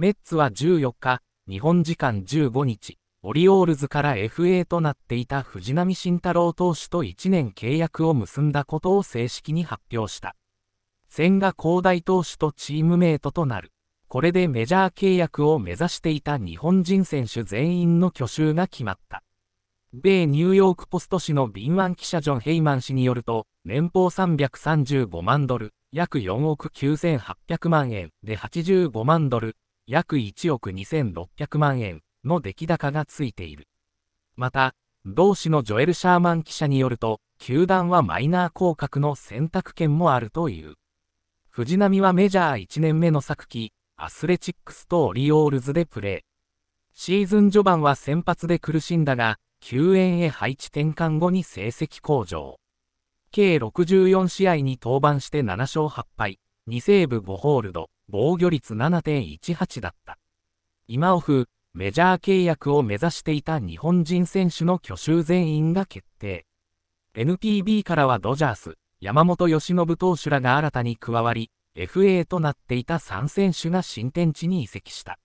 メッツは14日、日本時間15日、オリオールズから FA となっていた藤浪晋太郎投手と1年契約を結んだことを正式に発表した。千賀滉大投手とチームメイトとなる。これでメジャー契約を目指していた日本人選手全員の去就が決まった。米ニューヨークポスト紙の敏腕記者ジョン・ヘイマン氏によると、年俸335万ドル、約4億9800万円で85万ドル、約1億2600万円の出来高がついている。また、同氏のジョエル・シャーマン記者によると、球団はマイナー降格の選択権もあるという。藤浪はメジャー1年目の昨季、アスレチックスとオリオールズでプレー。シーズン序盤は先発で苦しんだが、救援へ配置転換後に成績向上。計64試合に登板して7勝8敗、2セーブ5ホールド、防御率7.18だった。今オフ、メジャー契約を目指していた日本人選手の去就全員が決定。NPB からはドジャース、山本由伸投手らが新たに加わり、FA となっていた3選手が新天地に移籍した。